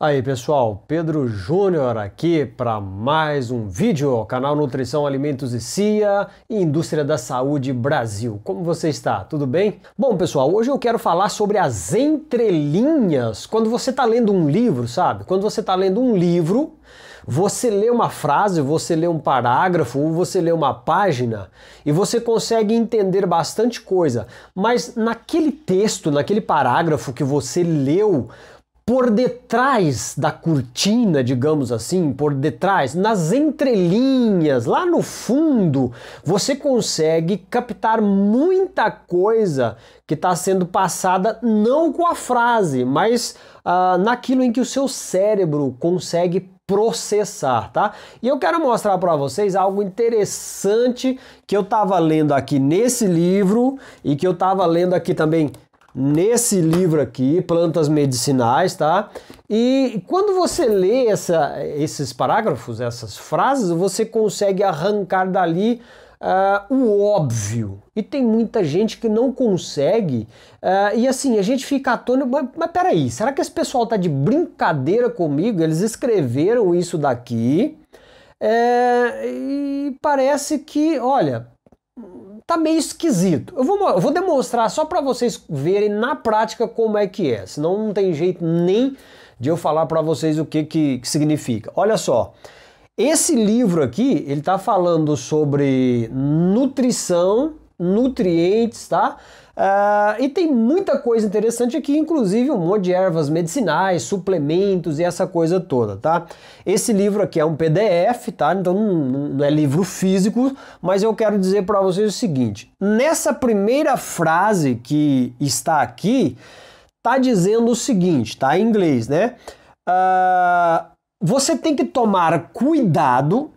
Aí pessoal, Pedro Júnior aqui para mais um vídeo, canal Nutrição, Alimentos e CIA e Indústria da Saúde Brasil. Como você está? Tudo bem? Bom pessoal, hoje eu quero falar sobre as entrelinhas. Quando você está lendo um livro, sabe? Quando você está lendo um livro, você lê uma frase, você lê um parágrafo ou você lê uma página e você consegue entender bastante coisa, mas naquele texto, naquele parágrafo que você leu, por detrás da cortina, digamos assim, por detrás, nas entrelinhas, lá no fundo, você consegue captar muita coisa que está sendo passada não com a frase, mas ah, naquilo em que o seu cérebro consegue processar, tá? E eu quero mostrar para vocês algo interessante que eu estava lendo aqui nesse livro e que eu estava lendo aqui também nesse livro aqui, Plantas Medicinais, tá? E quando você lê essa, esses parágrafos, essas frases, você consegue arrancar dali Uh, o óbvio. E tem muita gente que não consegue. Uh, e assim, a gente fica atônito. Mas, mas peraí, será que esse pessoal tá de brincadeira comigo? Eles escreveram isso daqui. É, e parece que, olha, tá meio esquisito. Eu vou, eu vou demonstrar só para vocês verem na prática como é que é, senão não tem jeito nem de eu falar para vocês o que, que, que significa. Olha só, esse livro aqui, ele tá falando sobre nutrição, nutrientes, tá? Uh, e tem muita coisa interessante aqui, inclusive um monte de ervas medicinais, suplementos e essa coisa toda, tá? Esse livro aqui é um PDF, tá? Então não, não é livro físico, mas eu quero dizer para vocês o seguinte: nessa primeira frase que está aqui, tá dizendo o seguinte, tá? Em inglês, né? Uh, você tem que tomar cuidado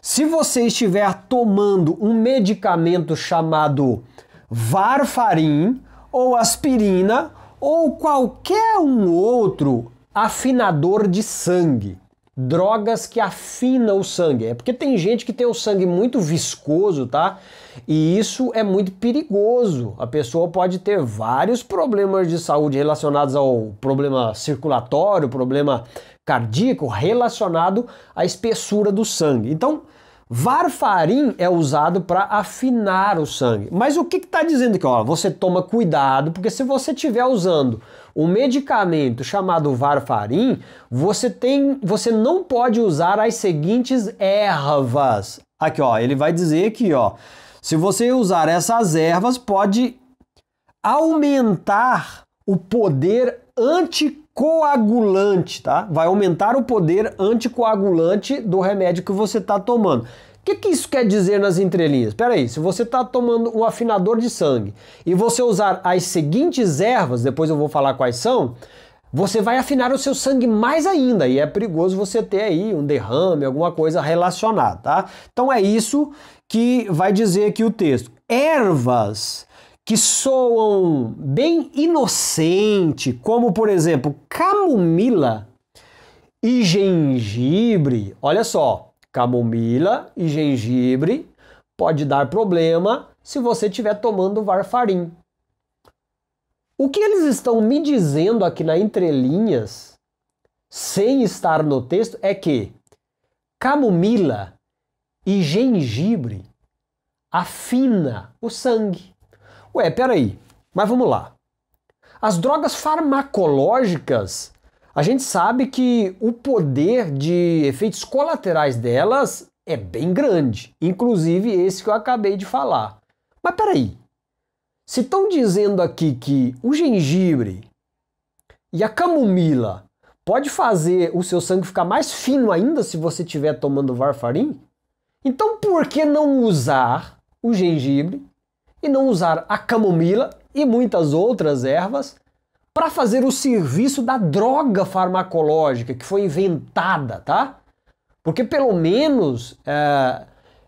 se você estiver tomando um medicamento chamado varfarim ou aspirina ou qualquer um outro afinador de sangue. Drogas que afinam o sangue. É porque tem gente que tem o sangue muito viscoso, tá? E isso é muito perigoso. A pessoa pode ter vários problemas de saúde relacionados ao problema circulatório, problema cardíaco, relacionado à espessura do sangue. Então, Varfarin é usado para afinar o sangue. Mas o que está dizendo aqui? Ó, você toma cuidado, porque se você estiver usando um medicamento chamado varfarin, você, tem, você não pode usar as seguintes ervas. Aqui, ó, ele vai dizer aqui, ó, se você usar essas ervas, pode aumentar o poder anticorpo coagulante, tá? Vai aumentar o poder anticoagulante do remédio que você está tomando. O que, que isso quer dizer nas entrelinhas? Espera aí, se você está tomando um afinador de sangue e você usar as seguintes ervas, depois eu vou falar quais são, você vai afinar o seu sangue mais ainda e é perigoso você ter aí um derrame, alguma coisa relacionada, tá? Então é isso que vai dizer aqui o texto. Ervas que soam bem inocente, como por exemplo camomila e gengibre. Olha só, camomila e gengibre pode dar problema se você estiver tomando varfarim. O que eles estão me dizendo aqui na entrelinhas, sem estar no texto, é que camomila e gengibre afina o sangue. Ué, peraí, mas vamos lá. As drogas farmacológicas, a gente sabe que o poder de efeitos colaterais delas é bem grande, inclusive esse que eu acabei de falar. Mas peraí, se estão dizendo aqui que o gengibre e a camomila pode fazer o seu sangue ficar mais fino ainda se você estiver tomando varfarim, então por que não usar o gengibre e não usar a camomila e muitas outras ervas para fazer o serviço da droga farmacológica que foi inventada, tá? Porque pelo menos é,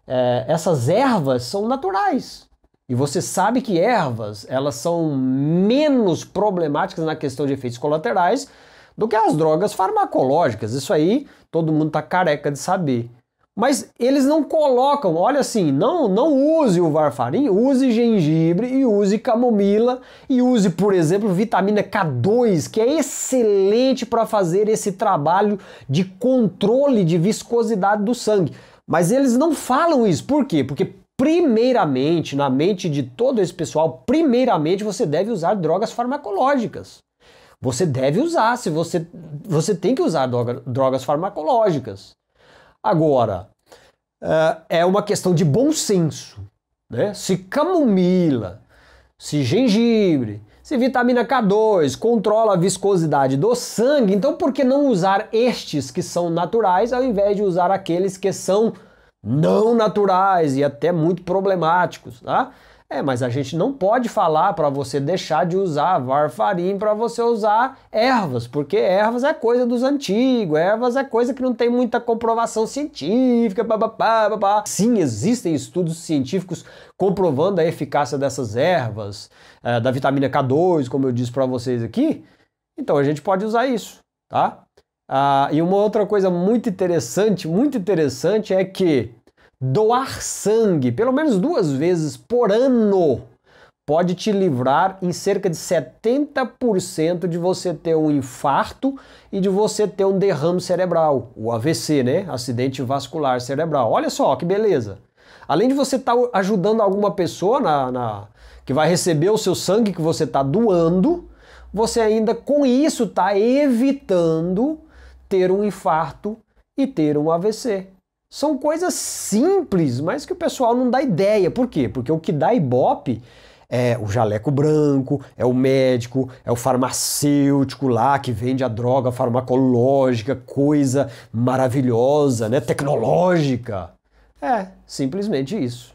é, essas ervas são naturais. E você sabe que ervas elas são menos problemáticas na questão de efeitos colaterais do que as drogas farmacológicas. Isso aí todo mundo tá careca de saber. Mas eles não colocam, olha assim, não, não use o varfarin, use gengibre e use camomila e use, por exemplo, vitamina K2, que é excelente para fazer esse trabalho de controle de viscosidade do sangue. Mas eles não falam isso, por quê? Porque primeiramente, na mente de todo esse pessoal, primeiramente você deve usar drogas farmacológicas. Você deve usar, se você, você tem que usar drogas farmacológicas. Agora, eh, é uma questão de bom senso. Né? Se camomila, se gengibre, se vitamina K2 controla a viscosidade do sangue, então por que não usar estes que são naturais ao invés de usar aqueles que são não naturais e até muito problemáticos, tá? É, mas a gente não pode falar para você deixar de usar varfarim para você usar ervas, porque ervas é coisa dos antigos, ervas é coisa que não tem muita comprovação científica, babá, babá. Sim, existem estudos científicos comprovando a eficácia dessas ervas, é, da vitamina K2, como eu disse para vocês aqui. Então a gente pode usar isso, tá? Ah, e uma outra coisa muito interessante, muito interessante é que Doar sangue, pelo menos duas vezes por ano, pode te livrar em cerca de 70% de você ter um infarto e de você ter um derrame cerebral, o AVC, né? Acidente vascular cerebral. Olha só que beleza. Além de você estar tá ajudando alguma pessoa na, na, que vai receber o seu sangue que você está doando, você ainda com isso está evitando ter um infarto e ter um AVC. São coisas simples, mas que o pessoal não dá ideia. Por quê? Porque o que dá ibope é o jaleco branco, é o médico, é o farmacêutico lá que vende a droga farmacológica, coisa maravilhosa, né, tecnológica. É, simplesmente isso.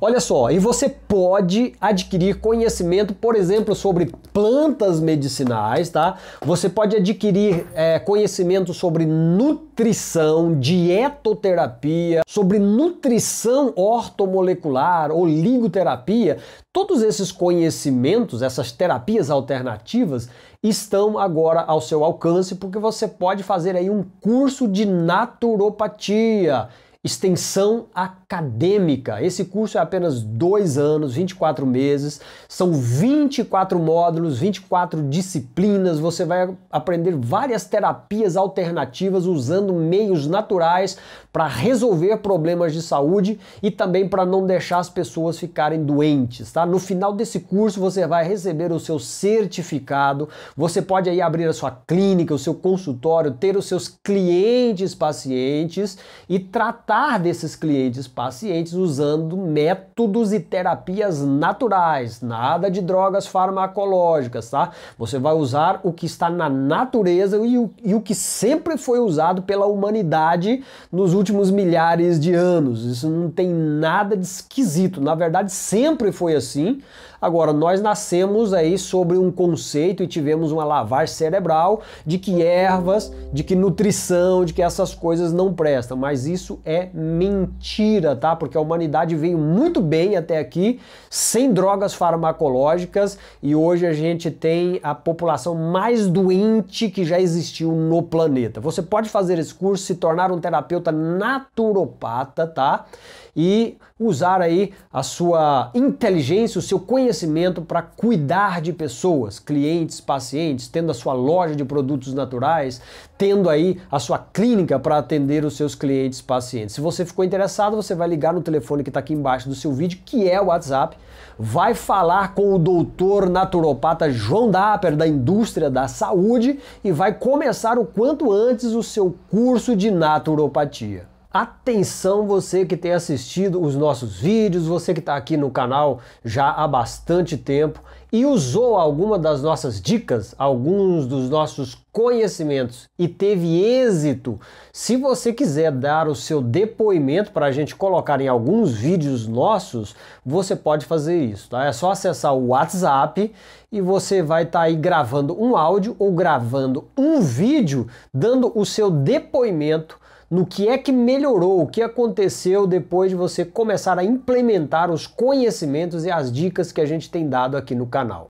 Olha só, e você pode adquirir conhecimento, por exemplo, sobre plantas medicinais, tá? Você pode adquirir é, conhecimento sobre nutrição, dietoterapia, sobre nutrição ortomolecular, oligoterapia. Todos esses conhecimentos, essas terapias alternativas, estão agora ao seu alcance, porque você pode fazer aí um curso de naturopatia. Extensão acadêmica. Esse curso é apenas dois anos, 24 meses, são 24 módulos, 24 disciplinas. Você vai aprender várias terapias alternativas usando meios naturais para resolver problemas de saúde e também para não deixar as pessoas ficarem doentes. Tá? No final desse curso, você vai receber o seu certificado. Você pode aí abrir a sua clínica, o seu consultório, ter os seus clientes pacientes e tratar tratar desses clientes pacientes usando métodos e terapias naturais, nada de drogas farmacológicas, tá? Você vai usar o que está na natureza e o, e o que sempre foi usado pela humanidade nos últimos milhares de anos. Isso não tem nada de esquisito, na verdade sempre foi assim. Agora, nós nascemos aí sobre um conceito e tivemos uma lavagem cerebral de que ervas, de que nutrição, de que essas coisas não prestam, mas isso é mentira, tá? Porque a humanidade veio muito bem até aqui, sem drogas farmacológicas, e hoje a gente tem a população mais doente que já existiu no planeta. Você pode fazer esse curso, se tornar um terapeuta naturopata, tá? E usar aí a sua inteligência, o seu conhecimento para cuidar de pessoas, clientes, pacientes, tendo a sua loja de produtos naturais, tendo aí a sua clínica para atender os seus clientes, pacientes. Se você ficou interessado, você vai ligar no telefone que está aqui embaixo do seu vídeo, que é o WhatsApp, vai falar com o doutor naturopata João Dapper da indústria da saúde e vai começar o quanto antes o seu curso de naturopatia. Atenção você que tem assistido os nossos vídeos, você que está aqui no canal já há bastante tempo e usou alguma das nossas dicas, alguns dos nossos conhecimentos e teve êxito. Se você quiser dar o seu depoimento para a gente colocar em alguns vídeos nossos, você pode fazer isso. Tá? É só acessar o WhatsApp e você vai estar tá aí gravando um áudio ou gravando um vídeo dando o seu depoimento no que é que melhorou, o que aconteceu depois de você começar a implementar os conhecimentos e as dicas que a gente tem dado aqui no canal.